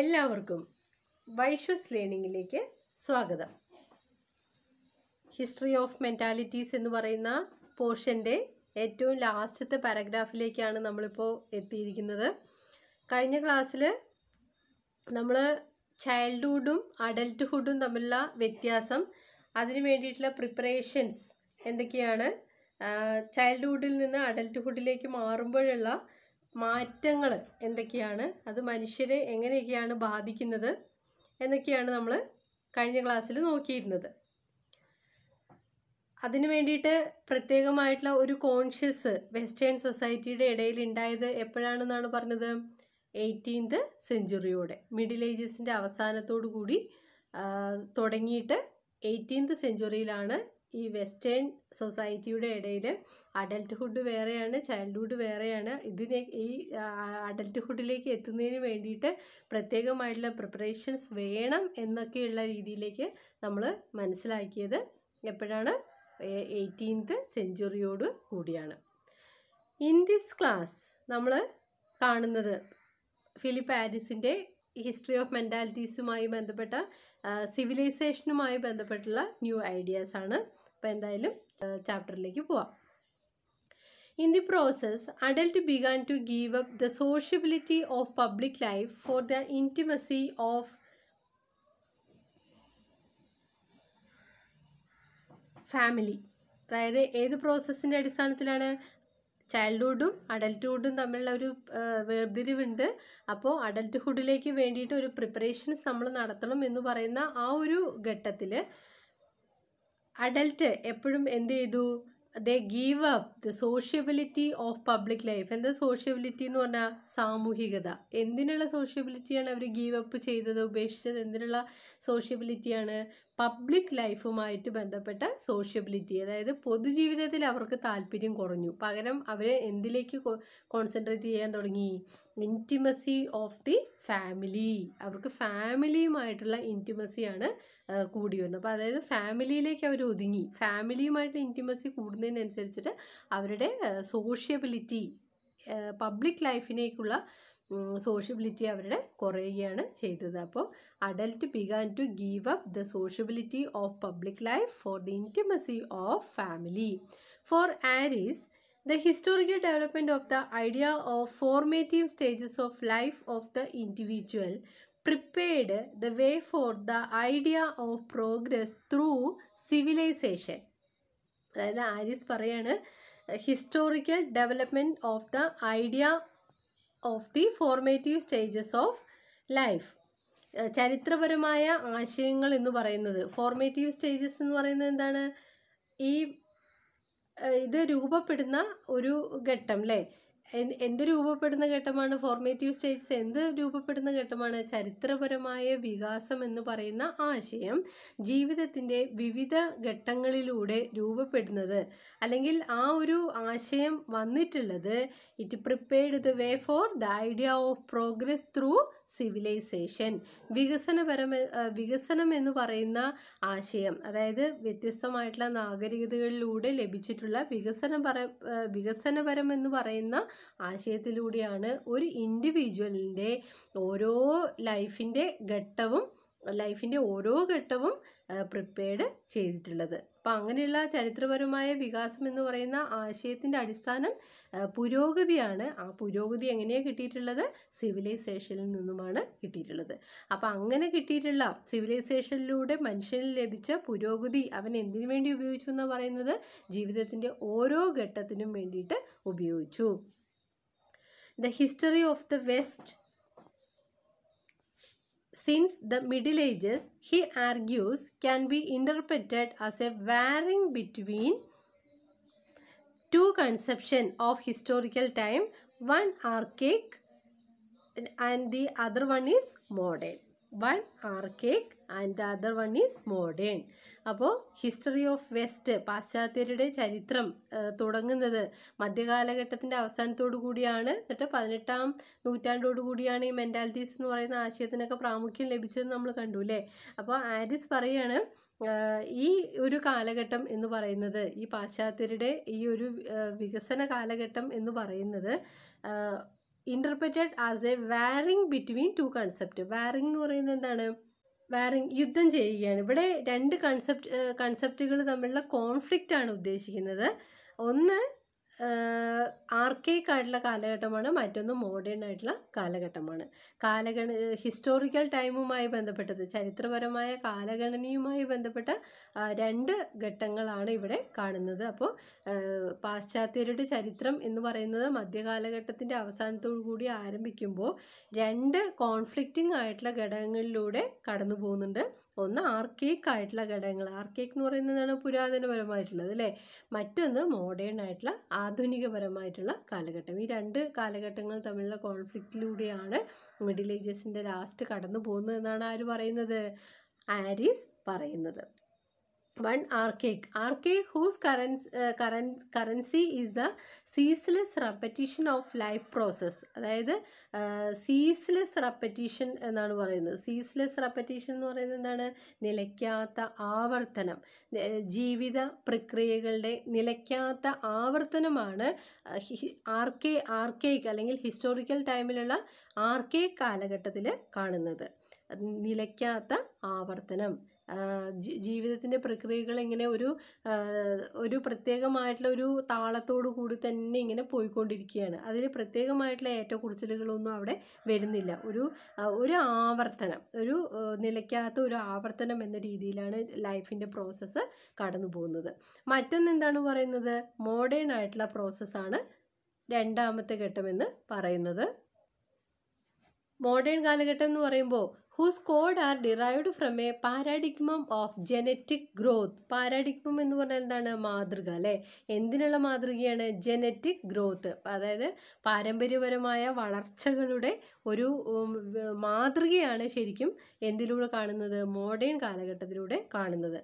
എല്ലാവർക്കും വൈഷ്വസ് ലേണിങ്ങിലേക്ക് സ്വാഗതം history of മെൻറ്റാലിറ്റീസ് എന്ന് പറയുന്ന പോർഷൻ്റെ ഏറ്റവും ലാസ്റ്റത്തെ പാരഗ്രാഫിലേക്കാണ് നമ്മളിപ്പോൾ എത്തിയിരിക്കുന്നത് കഴിഞ്ഞ ക്ലാസ്സിൽ നമ്മൾ ചൈൽഡ്ഹുഡും അഡൽട്ട്ഹുഡും തമ്മിലുള്ള വ്യത്യാസം അതിന് വേണ്ടിയിട്ടുള്ള പ്രിപ്പറേഷൻസ് എന്തൊക്കെയാണ് ചൈൽഡ്ഹുഡിൽ നിന്ന് അഡൽട്ട്ഹുഡിലേക്ക് മാറുമ്പോഴുള്ള മാറ്റങ്ങൾ എന്തൊക്കെയാണ് അത് മനുഷ്യരെ എങ്ങനെയൊക്കെയാണ് ബാധിക്കുന്നത് എന്നൊക്കെയാണ് നമ്മൾ കഴിഞ്ഞ ക്ലാസ്സിൽ നോക്കിയിരുന്നത് അതിനു വേണ്ടിയിട്ട് പ്രത്യേകമായിട്ടുള്ള ഒരു കോൺഷ്യസ് വെസ്റ്റേൺ സൊസൈറ്റിയുടെ ഇടയിൽ ഉണ്ടായത് എപ്പോഴാണെന്നാണ് പറഞ്ഞത് എയ്റ്റീൻത് സെഞ്ചുറിയോടെ മിഡിൽ ഏജസിൻ്റെ അവസാനത്തോടു കൂടി തുടങ്ങിയിട്ട് എയ്റ്റീൻത് സെഞ്ചുറിയിലാണ് ഈ വെസ്റ്റേൺ സൊസൈറ്റിയുടെ ഇടയിൽ അഡൽട്ട്ഹുഡ് വേറെയാണ് ചൈൽഡ്ഹുഡ് വേറെയാണ് ഇതിനെ ഈ അഡൽട്ട്ഹുഡിലേക്ക് എത്തുന്നതിന് വേണ്ടിയിട്ട് പ്രത്യേകമായിട്ടുള്ള പ്രിപ്പറേഷൻസ് വേണം എന്നൊക്കെയുള്ള രീതിയിലേക്ക് നമ്മൾ മനസ്സിലാക്കിയത് എപ്പോഴാണ് എയ്റ്റീൻത്ത് സെഞ്ചുറിയോട് കൂടിയാണ് ഇൻ ദിസ് ക്ലാസ് നമ്മൾ കാണുന്നത് ഫിലിപ്പ് ആരിസിൻ്റെ ഹിസ്റ്ററി ഓഫ് മെൻറ്റാലിറ്റീസുമായി ബന്ധപ്പെട്ട സിവിലൈസേഷനുമായി ബന്ധപ്പെട്ടുള്ള ന്യൂ ഐഡിയാസ് ആണ് അപ്പോൾ എന്തായാലും ചാപ്റ്ററിലേക്ക് പോവാം in the process adult began to give up the sociability of public life for the intimacy of family അതായത് ഏത് പ്രോസസ്സിൻ്റെ അടിസ്ഥാനത്തിലാണ് ചൈൽഡ്ഹുഡും അഡൽട്ട്ഹുഡും തമ്മിലുള്ള ഒരു വേർതിരിവുണ്ട് അപ്പോൾ അഡൽട്ട്ഹുഡിലേക്ക് വേണ്ടിയിട്ട് ഒരു പ്രിപ്പറേഷൻസ് നമ്മൾ നടത്തണം എന്ന് പറയുന്ന ആ ഒരു ഘട്ടത്തിൽ അഡൽട്ട് എപ്പോഴും എന്ത് ചെയ്തു they give up the sociability of public life എന്താ സോഷ്യബിലിറ്റി എന്ന് പറഞ്ഞാൽ സാമൂഹികത എന്തിനുള്ള സോഷ്യബിലിറ്റിയാണ് അവർ ഗീവ് അപ്പ് ചെയ്തത് ഉപേക്ഷിച്ചത് എന്തിനുള്ള സോഷ്യബിലിറ്റിയാണ് പബ്ലിക് ലൈഫുമായിട്ട് ബന്ധപ്പെട്ട സോഷ്യബിലിറ്റി അതായത് പൊതുജീവിതത്തിൽ അവർക്ക് താല്പര്യം കുറഞ്ഞു പകരം അവർ എന്തിലേക്ക് കോൺസെൻട്രേറ്റ് ചെയ്യാൻ തുടങ്ങി ഇൻറ്റിമസി ഓഫ് ദി ഫാമിലി അവർക്ക് ഫാമിലിയുമായിട്ടുള്ള ഇൻറ്റിമസിയാണ് കൂടി വന്നത് അപ്പോൾ അതായത് ഫാമിലിയിലേക്ക് അവർ ഒതുങ്ങി ഫാമിലിയുമായിട്ട് ഇൻറ്റിമസി കൂടുന്നതിനനുസരിച്ചിട്ട് അവരുടെ സോഷ്യബിലിറ്റി പബ്ലിക് ലൈഫിലേക്കുള്ള സോഷ്യബിലിറ്റി അവരുടെ കുറയുകയാണ് ചെയ്തത് അപ്പോൾ adult began to give up the sociability of public life for the intimacy of family for Aries The historical development of the idea of formative stages of life of the individual prepared the way for the idea of progress through civilization. അതായത് Aries പറയാണ് historical development of the idea of the formative stages of life ചരിത്രപരമായ ആശയങ്ങൾ എന്ന് പറയുന്നത് formative stages എന്ന് പറയുന്നത് എന്താണ് ഈ ഇത് രൂപപ്പെടുന്ന ഒരു ഘട്ടം അല്ലേ എന്ത് രൂപപ്പെടുന്ന ഘട്ടമാണ് ഫോർമേറ്റീവ് സ്റ്റേജസ് എന്ത് രൂപപ്പെടുന്ന ഘട്ടമാണ് ചരിത്രപരമായ വികാസം എന്ന് പറയുന്ന ആശയം ജീവിതത്തിൻ്റെ വിവിധ ഘട്ടങ്ങളിലൂടെ രൂപപ്പെടുന്നത് അല്ലെങ്കിൽ ആ ഒരു ആശയം വന്നിട്ടുള്ളത് it prepared the way for the idea of progress through civilization വികസനപരമ വികസനം എന്ന് പറയുന്ന ആശയം അതായത് വ്യത്യസ്തമായിട്ടുള്ള നാഗരികതകളിലൂടെ ലഭിച്ചിട്ടുള്ള വികസന പര വികസനപരം എന്ന് പറയുന്ന ആശയത്തിലൂടെയാണ് ഒരു ഇൻഡിവിജ്വലിൻ്റെ ഓരോ ലൈഫിൻ്റെ ഘട്ടവും ലൈഫിൻ്റെ ഓരോ ഘട്ടവും പ്രിപ്പയർഡ് ചെയ്തിട്ടുള്ളത് അപ്പം അങ്ങനെയുള്ള ചരിത്രപരമായ വികാസം എന്ന് പറയുന്ന ആശയത്തിൻ്റെ അടിസ്ഥാനം പുരോഗതിയാണ് ആ പുരോഗതി എങ്ങനെയാണ് കിട്ടിയിട്ടുള്ളത് സിവിലൈസേഷനിൽ നിന്നുമാണ് കിട്ടിയിട്ടുള്ളത് അപ്പം അങ്ങനെ കിട്ടിയിട്ടുള്ള സിവിലൈസേഷനിലൂടെ മനുഷ്യന് ലഭിച്ച പുരോഗതി അവൻ എന്തിനു വേണ്ടി ഉപയോഗിച്ചു എന്ന് പറയുന്നത് ജീവിതത്തിൻ്റെ ഓരോ ഘട്ടത്തിനും വേണ്ടിയിട്ട് ഉപയോഗിച്ചു the history of the West since the Middle Ages, he argues, can be interpreted as a varying between two conceptions of historical time, one archaic and the other one is modern. One archaic and the other one is modern അപ്പോൾ history of West പാശ്ചാത്യരുടെ ചരിത്രം തുടങ്ങുന്നത് മധ്യകാലഘട്ടത്തിൻ്റെ അവസാനത്തോടു കൂടിയാണ് എന്നിട്ട് പതിനെട്ടാം നൂറ്റാണ്ടോടു കൂടിയാണ് ഈ മെൻറ്റാലിറ്റീസ് എന്ന് പറയുന്ന ആശയത്തിനൊക്കെ പ്രാമുഖ്യം ലഭിച്ചത് നമ്മൾ കണ്ടു അല്ലേ അപ്പോൾ ആരിസ് പറയാണ് ഈ ഒരു കാലഘട്ടം എന്ന് പറയുന്നത് ഈ പാശ്ചാത്യരുടെ ഈ ഒരു വികസന കാലഘട്ടം എന്ന് പറയുന്നത് interpreted as a warring between two concept warring എന്ന് പറയുന്നത് എന്താണ് വാറിങ് യുദ്ധം ചെയ്യുകയാണ് ഇവിടെ രണ്ട് കൺസെപ്റ്റ് കൺസെപ്റ്റുകൾ തമ്മിലുള്ള കോൺഫ്ലിക്റ്റ് ആണ് ഉദ്ദേശിക്കുന്നത് ഒന്ന് ആർക്കേക്ക് ആയിട്ടുള്ള കാലഘട്ടമാണ് മറ്റൊന്ന് മോഡേൺ ആയിട്ടുള്ള കാലഘട്ടമാണ് കാലഗണ ഹിസ്റ്റോറിക്കൽ ടൈമുമായി ബന്ധപ്പെട്ടത് ചരിത്രപരമായ കാലഗണനയുമായി ബന്ധപ്പെട്ട രണ്ട് ഘട്ടങ്ങളാണ് ഇവിടെ കാണുന്നത് അപ്പോൾ പാശ്ചാത്യരുടെ ചരിത്രം എന്ന് പറയുന്നത് മധ്യകാലഘട്ടത്തിൻ്റെ അവസാനത്തോടു കൂടി ആരംഭിക്കുമ്പോൾ രണ്ട് കോൺഫ്ലിക്റ്റിംഗ് ആയിട്ടുള്ള ഘടകങ്ങളിലൂടെ കടന്നു പോകുന്നുണ്ട് ഒന്ന് ആർക്കേക്ക് ആയിട്ടുള്ള ഘടകങ്ങൾ ആർക്കേക്ക് എന്ന് പറയുന്നതാണ് പുരാതനപരമായിട്ടുള്ളത് അല്ലേ മറ്റൊന്ന് മോഡേൺ ആയിട്ടുള്ള ആധുനികപരമായിട്ടുള്ള കാലഘട്ടം ഈ രണ്ട് കാലഘട്ടങ്ങൾ തമ്മിലുള്ള കോൺഫ്ലിക്റ്റിലൂടെയാണ് മിഡിൽ ഏജസിൻ്റെ ലാസ്റ്റ് കടന്നു പോകുന്നതെന്നാണ് ആര് പറയുന്നത് ആരിസ് പറയുന്നത് one archaic archaic whose currents current currency is the ceaseless repetition of life process അതായത് സീസ്ലെസ് റെപ്പറ്റീഷൻ എന്നാണ് പറയുന്നത് സീസ്ലെസ് റെപ്പറ്റീഷൻ എന്ന് പറയുന്നത് എന്താണ് നിലയ്ക്കാത്ത ആവർത്തനം ജീവിത പ്രക്രിയകളുടെ നിലയ്ക്കാത്ത ആവർത്തനമാണ് ആർക്കെ ആർക്കേക്ക് അല്ലെങ്കിൽ ഹിസ്റ്റോറിക്കൽ ടൈമിലുള്ള ആർക്കേക്ക് കാലഘട്ടത്തിൽ കാണുന്നത് നിലയ്ക്കാത്ത ആവർത്തനം ജീവിതത്തിൻ്റെ പ്രക്രിയകൾ ഇങ്ങനെ ഒരു ഒരു പ്രത്യേകമായിട്ടുള്ള ഒരു താളത്തോടു കൂടി തന്നെ ഇങ്ങനെ പോയിക്കൊണ്ടിരിക്കുകയാണ് അതിൽ പ്രത്യേകമായിട്ടുള്ള ഏറ്റക്കുറിച്ചിലുകളൊന്നും അവിടെ വരുന്നില്ല ഒരു ഒരു ആവർത്തനം ഒരു നിലയ്ക്കാത്ത ഒരു ആവർത്തനം എന്ന രീതിയിലാണ് ലൈഫിൻ്റെ പ്രോസസ്സ് കടന്നു പോകുന്നത് മറ്റൊന്ന് എന്താണ് പറയുന്നത് മോഡേൺ ആയിട്ടുള്ള പ്രോസസ്സാണ് രണ്ടാമത്തെ ഘട്ടമെന്ന് പറയുന്നത് മോഡേൺ കാലഘട്ടം എന്ന് പറയുമ്പോൾ whose code are derived from a paradigm of genetic growth paradigm എന്ന് പറഞ്ഞാൽ എന്താണ് മാതൃക അല്ലേ എന്തിനുള്ള മാതൃകയാണ് ജനറ്റിക് ഗ്രോത്ത് അതായത് പാരമ്പര്യപരമായ വളർച്ചകളുടെ ഒരു മാതൃകയാണ് ശരിക്കും എന്തിലൂടെ കാണുന്നത് മോഡേൺ കാലഘട്ടത്തിലൂടെ കാണുന്നത്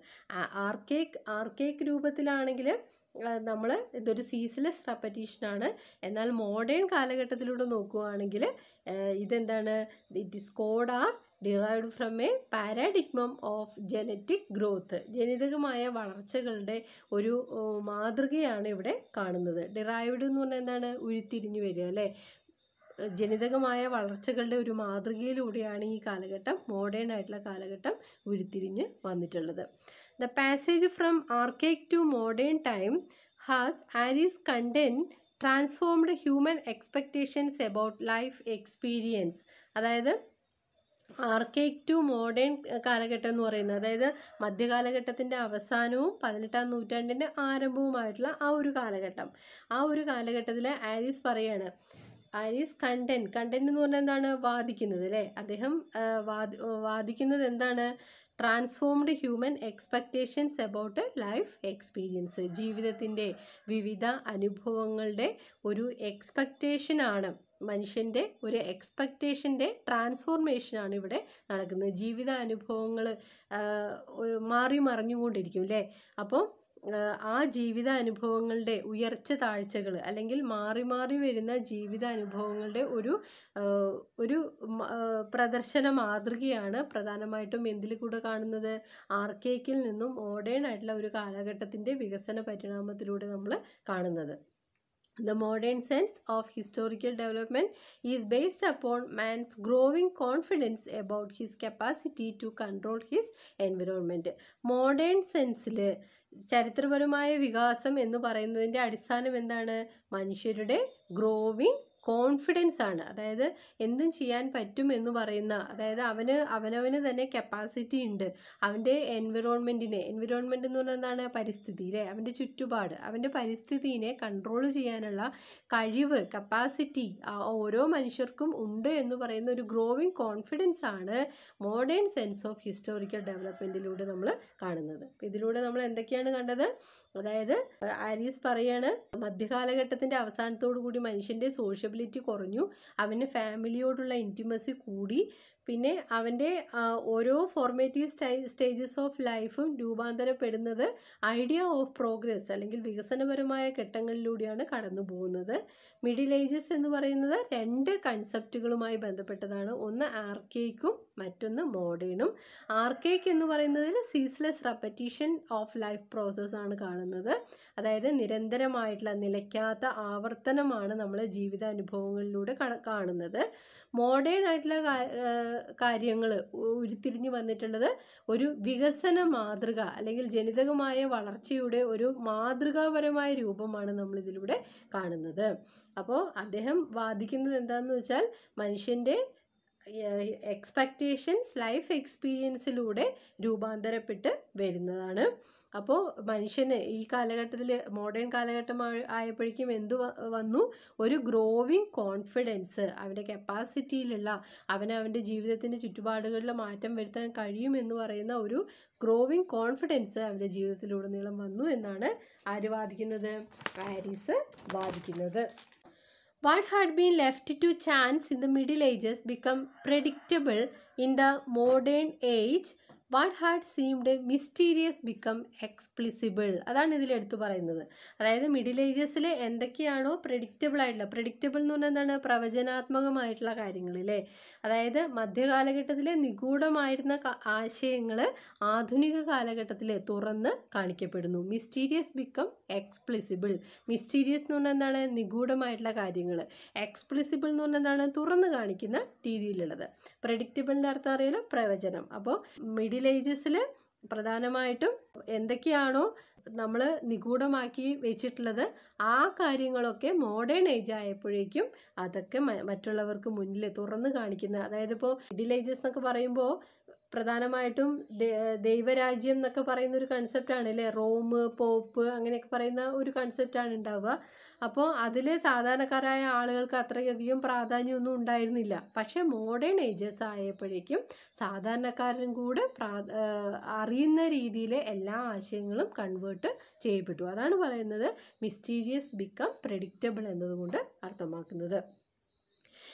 ആർക്കേക്ക് ആർക്കേക്ക് രൂപത്തിലാണെങ്കിൽ നമ്മൾ ഇതൊരു സീസ്ലെസ് റെപ്പറ്റീഷനാണ് എന്നാൽ മോഡേൺ കാലഘട്ടത്തിലൂടെ നോക്കുകയാണെങ്കിൽ ഇതെന്താണ് it is code are derived from a paradigm of genetic growth ജനിതകമായ വളർച്ചകളുടെ ഒരു മാതൃകയാണ് ഇവിടെ കാണുന്നത് ഡിറൈവ്ഡ് എന്ന് പറഞ്ഞാൽ എന്താണ് ഉരുത്തിരിഞ്ഞു വരിക അല്ലേ ജനിതകമായ വളർച്ചകളുടെ ഒരു മാതൃകയിലൂടെയാണ് ഈ കാലഘട്ടം മോഡേൺ ആയിട്ടുള്ള കാലഘട്ടം ഉരുത്തിരിഞ്ഞ് വന്നിട്ടുള്ളത് the passage from archaic to modern time has Aries contend transformed human expectations about life experience അതായത് ആർക്കേക് ടു മോഡേൺ കാലഘട്ടം എന്ന് പറയുന്നത് അതായത് മധ്യകാലഘട്ടത്തിൻ്റെ അവസാനവും പതിനെട്ടാം നൂറ്റാണ്ടിൻ്റെ ആരംഭവുമായിട്ടുള്ള ആ ഒരു കാലഘട്ടം ആ ഒരു കാലഘട്ടത്തിൽ ആരീസ് പറയാണ് ആരീസ് കണ്ടൻ കണ്ടൻ എന്ന് പറഞ്ഞാൽ എന്താണ് വാദിക്കുന്നത് അല്ലേ അദ്ദേഹം വാദിക്കുന്നത് എന്താണ് transformed human expectations about life experience ജീവിതത്തിൻ്റെ വിവിധ അനുഭവങ്ങളുടെ ഒരു എക്സ്പെക്റ്റേഷനാണ് മനുഷ്യൻ്റെ ഒരു എക്സ്പെക്റ്റേഷൻ്റെ ട്രാൻസ്ഫോർമേഷനാണ് ഇവിടെ നടക്കുന്നത് ജീവിതാനുഭവങ്ങൾ മാറി മറിഞ്ഞുകൊണ്ടിരിക്കും അല്ലേ അപ്പോൾ ആ ജീവിത അനുഭവങ്ങളുടെ ഉയർച്ച താഴ്ചകൾ അല്ലെങ്കിൽ മാറി മാറി വരുന്ന ജീവിത അനുഭവങ്ങളുടെ ഒരു ഒരു പ്രദർശന മാതൃകയാണ് പ്രധാനമായിട്ടും എന്തിൽ കൂടെ കാണുന്നത് ആർക്കേക്കിൽ നിന്നും മോഡേൺ ആയിട്ടുള്ള ഒരു കാലഘട്ടത്തിൻ്റെ വികസന പരിണാമത്തിലൂടെ നമ്മൾ കാണുന്നത് The modern sense of historical development is based upon man's growing confidence about his capacity to control his environment. Modern modern സെൻസിൽ ചരിത്രപരമായ vigasam എന്ന് parayunnathinte അടിസ്ഥാനം എന്താണ് manushyude growing കോൺഫിഡൻസ് ആണ് അതായത് എന്തും ചെയ്യാൻ പറ്റും എന്ന് പറയുന്ന അതായത് അവന് അവനവന് തന്നെ കപ്പാസിറ്റി ഉണ്ട് അവൻ്റെ എൻവിറോൺമെൻറ്റിനെ എൻവിറോൺമെൻറ്റ് എന്ന് പറഞ്ഞാൽ എന്താണ് പരിസ്ഥിതി അല്ലേ അവൻ്റെ ചുറ്റുപാട് അവൻ്റെ പരിസ്ഥിതിനെ കൺട്രോൾ ചെയ്യാനുള്ള കഴിവ് കപ്പാസിറ്റി ഓരോ മനുഷ്യർക്കും ഉണ്ട് എന്ന് പറയുന്ന ഒരു ഗ്രോവിങ് കോൺഫിഡൻസ് ആണ് മോഡേൺ സെൻസ് ഓഫ് ഹിസ്റ്റോറിക്കൽ ഡെവലപ്മെൻറ്റിലൂടെ നമ്മൾ കാണുന്നത് ഇതിലൂടെ നമ്മൾ എന്തൊക്കെയാണ് കണ്ടത് അതായത് ആരീസ് പറയാണ് മധ്യകാലഘട്ടത്തിൻ്റെ അവസാനത്തോടു കൂടി മനുഷ്യൻ്റെ സോഷ്യബിൾ സെൻസിബിലിറ്റി കുറഞ്ഞു അവന് ഫാമിലിയോടുള്ള ഇൻറ്റിമസി കൂടി പിന്നെ അവൻ്റെ ഓരോ ഫോർമേറ്റീവ് സ്റ്റേജസ് ഓഫ് ലൈഫും രൂപാന്തരപ്പെടുന്നത് ഐഡിയ ഓഫ് പ്രോഗ്രസ് അല്ലെങ്കിൽ വികസനപരമായ ഘട്ടങ്ങളിലൂടെയാണ് കടന്നു പോകുന്നത് മിഡിൽ ഏജസ് എന്ന് പറയുന്നത് രണ്ട് കൺസെപ്റ്റുകളുമായി ബന്ധപ്പെട്ടതാണ് ഒന്ന് ആർക്കേക്കും മറ്റൊന്ന് മോഡേണും ആർക്കേക്ക് എന്ന് പറയുന്നതിൽ സീസ്ലെസ് റെപ്പറ്റീഷൻ ഓഫ് ലൈഫ് പ്രോസസ്സാണ് കാണുന്നത് അതായത് നിരന്തരമായിട്ടുള്ള നിലയ്ക്കാത്ത ആവർത്തനമാണ് നമ്മൾ ജീവിതാനുഭവങ്ങളിലൂടെ കാണുന്നത് മോഡേൺ ആയിട്ടുള്ള കാര്യങ്ങൾ ഉരുത്തിരിഞ്ഞു വന്നിട്ടുള്ളത് ഒരു വികസന മാതൃക അല്ലെങ്കിൽ ജനിതകമായ വളർച്ചയുടെ ഒരു മാതൃകാപരമായ രൂപമാണ് നമ്മൾ ഇതിലൂടെ കാണുന്നത് അപ്പോൾ അദ്ദേഹം വാദിക്കുന്നത് എന്താണെന്ന് വെച്ചാൽ മനുഷ്യൻ്റെ എക്സ്പെക്റ്റേഷൻസ് ലൈഫ് എക്സ്പീരിയൻസിലൂടെ രൂപാന്തരപ്പെട്ട് വരുന്നതാണ് അപ്പോൾ മനുഷ്യന് ഈ കാലഘട്ടത്തിൽ മോഡേൺ കാലഘട്ടം ആയപ്പോഴേക്കും എന്തു വന്നു ഒരു ഗ്രോവിങ് കോൺഫിഡൻസ് അവൻ്റെ കപ്പാസിറ്റിയിലുള്ള അവനെ അവൻ്റെ ജീവിതത്തിൻ്റെ ചുറ്റുപാടുകളിൽ മാറ്റം വരുത്താൻ കഴിയുമെന്ന് പറയുന്ന ഒരു ഗ്രോവിങ് കോൺഫിഡൻസ് അവൻ്റെ ജീവിതത്തിലുടനീളം വന്നു എന്നാണ് ആര് വാദിക്കുന്നത് ആരിസ് വാദിക്കുന്നത് What had been left to chance in the Middle Ages become predictable in the modern age what had seemed mysterious become explicable അതാണ് ഇതിൽ എടുത്തു പറയുന്നത് അതായത് മിഡിൽ ഏജസിൽ എന്തൊക്കെയാണോ പ്രഡിക്റ്റബിൾ ആയിട്ടുള്ള പ്രഡിക്റ്റബിൾ എന്ന് പറഞ്ഞാൽ എന്താണ് പ്രവചനാത്മകമായിട്ടുള്ള കാര്യങ്ങളില്ലേ അതായത് മധ്യകാലഘട്ടത്തിലെ നിഗൂഢമായിരുന്ന ആശയങ്ങൾ ആധുനിക കാലഘട്ടത്തിൽ തുറന്ന് കാണിക്കപ്പെടുന്നു മിസ്റ്റീരിയസ് ബിക്കം എക്സ്പ്ലിസിബിൾ മിസ്റ്റീരിയസ് എന്ന് പറഞ്ഞാൽ എന്താണ് നിഗൂഢമായിട്ടുള്ള കാര്യങ്ങൾ എക്സ്പ്ലിസിബിൾ എന്ന് പറഞ്ഞാൽ എന്താണ് തുറന്ന് കാണിക്കുന്ന രീതിയിലുള്ളത് പ്രഡിക്റ്റബിളിൻ്റെ അർത്ഥം അറിയില്ല പ്രവചനം അപ്പോൾ മിഡിൽ മിഡിൽ ഏജസിൽ പ്രധാനമായിട്ടും എന്തൊക്കെയാണോ നമ്മൾ നിഗൂഢമാക്കി വെച്ചിട്ടുള്ളത് ആ കാര്യങ്ങളൊക്കെ മോഡേൺ ഏജ് ആയപ്പോഴേക്കും അതൊക്കെ മറ്റുള്ളവർക്ക് മുന്നിൽ തുറന്നു കാണിക്കുന്ന അതായത് ഇപ്പോൾ മിഡിൽ ഏജസ് എന്നൊക്കെ പറയുമ്പോൾ പ്രധാനമായിട്ടും ദൈവരാജ്യം എന്നൊക്കെ പറയുന്ന ഒരു ആണ് അല്ലേ റോം പോപ്പ് അങ്ങനെയൊക്കെ പറയുന്ന ഒരു ആണ് ഉണ്ടാവുക അപ്പോൾ അതിൽ സാധാരണക്കാരായ ആളുകൾക്ക് അത്രയധികം പ്രാധാന്യമൊന്നും ഉണ്ടായിരുന്നില്ല പക്ഷേ മോഡേൺ ഏജസ് ആയപ്പോഴേക്കും സാധാരണക്കാരിലും കൂടെ അറിയുന്ന രീതിയിലെ എല്ലാ ആശയങ്ങളും കൺവേർട്ട് ചെയ്യപ്പെട്ടു അതാണ് പറയുന്നത് മിസ്റ്റീരിയസ് ബിക്കം പ്രെഡിക്റ്റബിൾ എന്നതുകൊണ്ട് അർത്ഥമാക്കുന്നത്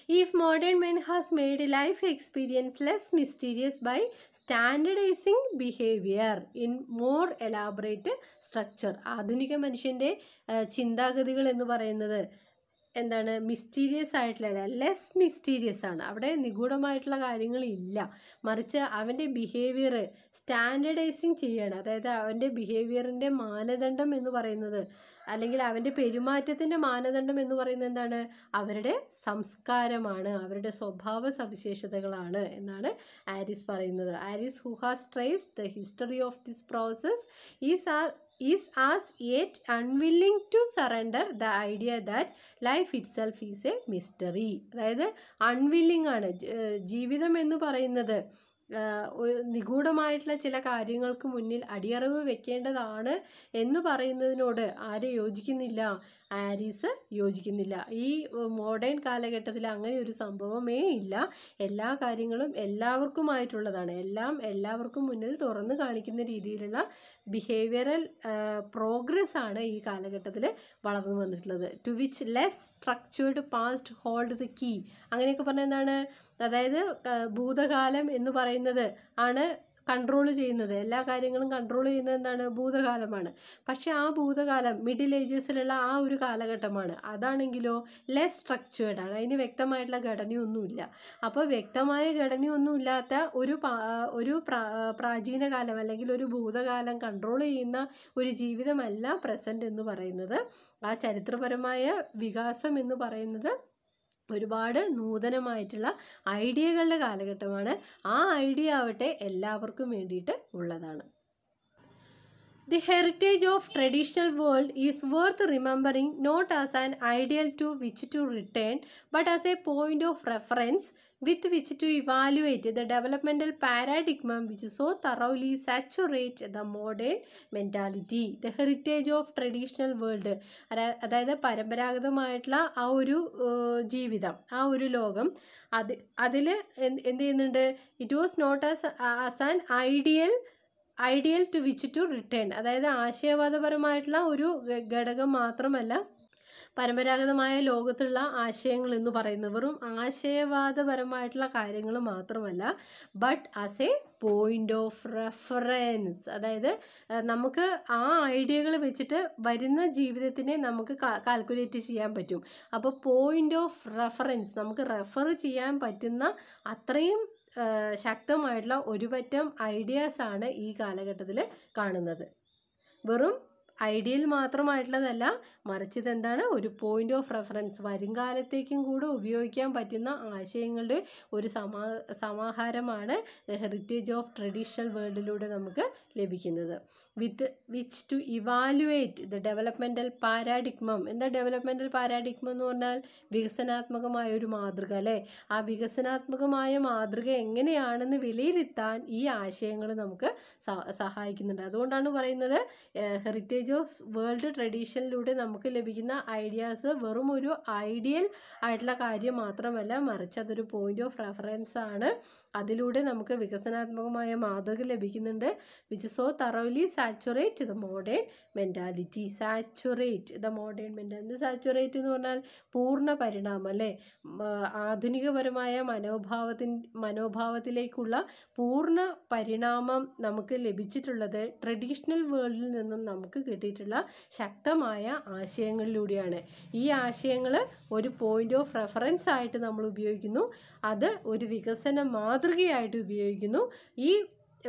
If modern man has made life experience less mysterious by standardizing behavior in more elaborate structure ആധുനിക മനുഷ്യൻ്റെ ചിന്താഗതികൾ എന്ന് പറയുന്നത് എന്താണ് മിസ്റ്റീരിയസ് ആയിട്ടുള്ള ലെസ് മിസ്റ്റീരിയസ് ആണ് അവിടെ നിഗൂഢമായിട്ടുള്ള കാര്യങ്ങളില്ല മറിച്ച് അവൻ്റെ ബിഹേവിയർ സ്റ്റാൻഡർഡൈസിങ് ചെയ്യാണ് അതായത് അവൻ്റെ ബിഹേവിയറിൻ്റെ മാനദണ്ഡം എന്ന് പറയുന്നത് അല്ലെങ്കിൽ അവൻ്റെ പെരുമാറ്റത്തിൻ്റെ മാനദണ്ഡം എന്ന് പറയുന്നത് എന്താണ് അവരുടെ സംസ്കാരമാണ് അവരുടെ സ്വഭാവ സവിശേഷതകളാണ് എന്നാണ് ആരിസ് പറയുന്നത് Aries who has trace the history of this process is ah is as yet unwilling to surrender the idea that life self is a mystery അതായത് അൺവില്ലിങ് ആണ് ജീവിതം എന്ന് പറയുന്നത് നിഗൂഢമായിട്ടുള്ള ചില കാര്യങ്ങൾക്ക് മുന്നിൽ അടിയറവ് വെക്കേണ്ടതാണ് എന്ന് പറയുന്നതിനോട് ആരും യോജിക്കുന്നില്ല ആരീസ് യോജിക്കുന്നില്ല ഈ മോഡേൺ കാലഘട്ടത്തിൽ അങ്ങനെ ഒരു സംഭവമേ ഇല്ല എല്ലാ കാര്യങ്ങളും എല്ലാവർക്കുമായിട്ടുള്ളതാണ് എല്ലാം എല്ലാവർക്കും മുന്നിൽ തുറന്നു കാണിക്കുന്ന രീതിയിലുള്ള ബിഹേവിയറൽ പ്രോഗ്രസ് ആണ് ഈ കാലഘട്ടത്തിൽ വളർന്നു വന്നിട്ടുള്ളത് to which less structured past hold the key അങ്ങനെയൊക്കെ പറഞ്ഞാൽ എന്താണ് അതായത് ഭൂതകാലം എന്ന് പറയുന്നത് ആണ് കൺട്രോൾ ചെയ്യുന്നത് എല്ലാ കാര്യങ്ങളും കൺട്രോൾ ചെയ്യുന്നത് എന്താണ് ഭൂതകാലമാണ് പക്ഷേ ആ ഭൂതകാലം മിഡിൽ ഏജസിലുള്ള ആ ഒരു കാലഘട്ടമാണ് അതാണെങ്കിലോ ലെസ് സ്ട്രക്ചേർഡ് ആണ് അതിന് വ്യക്തമായിട്ടുള്ള ഘടനയൊന്നുമില്ല അപ്പോൾ വ്യക്തമായ ഘടനയൊന്നുമില്ലാത്ത ഒരു ഒരു പ്രാചീന കാലം അല്ലെങ്കിൽ ഒരു ഭൂതകാലം കൺട്രോൾ ചെയ്യുന്ന ഒരു ജീവിതമല്ല പ്രസൻറ്റ് എന്ന് പറയുന്നത് ആ ചരിത്രപരമായ വികാസം എന്ന് പറയുന്നത് ഒരുപാട് നൂതനമായിട്ടുള്ള ഐഡിയകളുടെ കാലഘട്ടമാണ് ആ ഐഡിയ ആവട്ടെ എല്ലാവർക്കും വേണ്ടിയിട്ട് ഉള്ളതാണ് The heritage of traditional world is worth remembering not as an ideal to which to return but as a point of reference with which to evaluate the developmental paradigm which so thoroughly saturates the modern mentality. The heritage of traditional world അതായത് പരമ്പരാഗതമായിട്ടുള്ള ആ ഒരു ജീവിതം ആ ഒരു ലോകം അത് അതിൽ എന്ത് ചെയ്യുന്നുണ്ട് it was not as as an ideal ideal to which to return അതായത് ആശയവാദപരമായിട്ടുള്ള ഒരു ഘടകം മാത്രമല്ല പരമ്പരാഗതമായ ലോകത്തുള്ള ആശയങ്ങൾ എന്ന് പറയുന്നത് വെറും ആശയവാദപരമായിട്ടുള്ള കാര്യങ്ങൾ മാത്രമല്ല but as a point of reference അതായത് നമുക്ക് ആ ഐഡിയകൾ വെച്ചിട്ട് വരുന്ന ജീവിതത്തിനെ നമുക്ക് കാൽക്കുലേറ്റ് ചെയ്യാൻ പറ്റും അപ്പോൾ പോയിൻ്റ് ഓഫ് റെഫറൻസ് നമുക്ക് റെഫർ ചെയ്യാൻ പറ്റുന്ന അത്രയും ശക്തമായിട്ടുള്ള ഒരുപറ്റം ഐഡിയാസാണ് ഈ കാലഘട്ടത്തിൽ കാണുന്നത് വെറും ഐഡിയൽ മാത്രമായിട്ടുള്ളതല്ല മറിച്ച് ഇതെന്താണ് ഒരു പോയിന്റ് ഓഫ് റെഫറൻസ് വരുംകാലത്തേക്കും കൂടെ ഉപയോഗിക്കാൻ പറ്റുന്ന ആശയങ്ങളുടെ ഒരു സമാ സമാഹാരമാണ് ദ ഹെറിറ്റേജ് ഓഫ് ട്രഡീഷണൽ വേൾഡിലൂടെ നമുക്ക് ലഭിക്കുന്നത് with which to evaluate the developmental paradigm എന്താ ഡെവലപ്മെൻ്റൽ പാരാഡിക്മം എന്ന് പറഞ്ഞാൽ വികസനാത്മകമായ ഒരു മാതൃക അല്ലേ ആ വികസനാത്മകമായ മാതൃക എങ്ങനെയാണെന്ന് വിലയിരുത്താൻ ഈ ആശയങ്ങൾ നമുക്ക് സഹായിക്കുന്നുണ്ട് അതുകൊണ്ടാണ് പറയുന്നത് ഹെറിറ്റേജ് നോളേജ് ഓഫ് വേൾഡ് ട്രഡീഷനിലൂടെ നമുക്ക് ലഭിക്കുന്ന ഐഡിയാസ് വെറും ഒരു ഐഡിയൽ ആയിട്ടുള്ള കാര്യം മാത്രമല്ല മറിച്ച് അതൊരു പോയിന്റ് ഓഫ് റെഫറൻസ് ആണ് അതിലൂടെ നമുക്ക് വികസനാത്മകമായ മാതൃക ലഭിക്കുന്നുണ്ട് which so thoroughly saturate the modern mentality saturate the modern mentality saturate എന്ന് പറഞ്ഞാൽ പൂർണ്ണ പരിണാമം അല്ലേ ആധുനികപരമായ മനോഭാവത്തിൻ മനോഭാവത്തിലേക്കുള്ള പൂർണ്ണ പരിണാമം നമുക്ക് ലഭിച്ചിട്ടുള്ളത് ട്രഡീഷണൽ വേൾഡിൽ നിന്നും നമുക്ക് കിട്ടിയിട്ടുള്ള ശക്തമായ ആശയങ്ങളിലൂടെയാണ് ഈ ആശയങ്ങൾ ഒരു പോയിന്റ് ഓഫ് റെഫറൻസ് ആയിട്ട് നമ്മൾ ഉപയോഗിക്കുന്നു അത് ഒരു വികസന മാതൃകയായിട്ട് ഉപയോഗിക്കുന്നു ഈ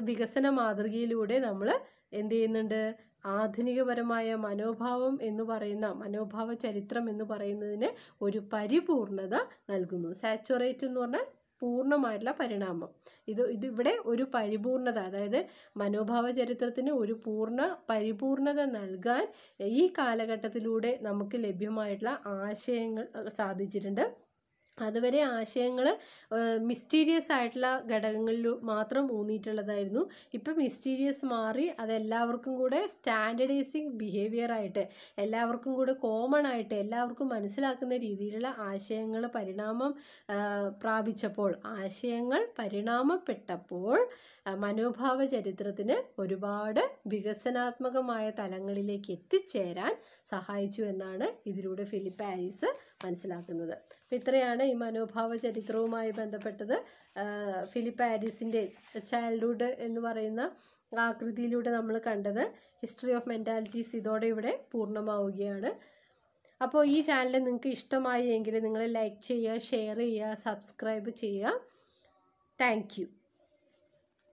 വികസന മാതൃകയിലൂടെ നമ്മൾ എന്ത് ചെയ്യുന്നുണ്ട് ആധുനികപരമായ മനോഭാവം എന്ന് പറയുന്ന മനോഭാവ ചരിത്രം എന്ന് പറയുന്നതിന് ഒരു പരിപൂർണത നൽകുന്നു സാച്ചുറേറ്റ് എന്ന് പറഞ്ഞാൽ പൂർണ്ണമായിട്ടുള്ള പരിണാമം ഇത് ഇതിവിടെ ഒരു പരിപൂർണത അതായത് മനോഭാവ ചരിത്രത്തിന് ഒരു പൂർണ്ണ പരിപൂർണത നൽകാൻ ഈ കാലഘട്ടത്തിലൂടെ നമുക്ക് ലഭ്യമായിട്ടുള്ള ആശയങ്ങൾ സാധിച്ചിട്ടുണ്ട് അതുവരെ ആശയങ്ങൾ മിസ്റ്റീരിയസ് ആയിട്ടുള്ള ഘടകങ്ങളിൽ മാത്രം ഊന്നിയിട്ടുള്ളതായിരുന്നു ഇപ്പം മിസ്റ്റീരിയസ് മാറി അതെല്ലാവർക്കും കൂടെ സ്റ്റാൻഡർഡൈസിങ് ബിഹേവിയർ ആയിട്ട് എല്ലാവർക്കും കൂടെ കോമൺ ആയിട്ട് എല്ലാവർക്കും മനസ്സിലാക്കുന്ന രീതിയിലുള്ള ആശയങ്ങൾ പരിണാമം പ്രാപിച്ചപ്പോൾ ആശയങ്ങൾ പരിണാമപ്പെട്ടപ്പോൾ മനോഭാവ ചരിത്രത്തിന് ഒരുപാട് വികസനാത്മകമായ തലങ്ങളിലേക്ക് എത്തിച്ചേരാൻ സഹായിച്ചു എന്നാണ് ഇതിലൂടെ ഫിലിപ്പ് ആരിസ് മനസ്സിലാക്കുന്നത് അപ്പം ഇത്രയാണ് ഈ മനോഭാവ ചരിത്രവുമായി ബന്ധപ്പെട്ടത് ഫിലിപ്പ് ആരിസിൻ്റെ ചൈൽഡ്ഹുഡ് എന്ന് പറയുന്ന ആകൃതിയിലൂടെ നമ്മൾ കണ്ടത് ഹിസ്റ്ററി ഓഫ് മെൻറ്റാലിറ്റീസ് ഇതോടെ ഇവിടെ പൂർണ്ണമാവുകയാണ് അപ്പോൾ ഈ ചാനൽ നിങ്ങൾക്ക് ഇഷ്ടമായി എങ്കിൽ നിങ്ങൾ ലൈക്ക് ചെയ്യുക ഷെയർ ചെയ്യുക സബ്സ്ക്രൈബ് ചെയ്യുക താങ്ക്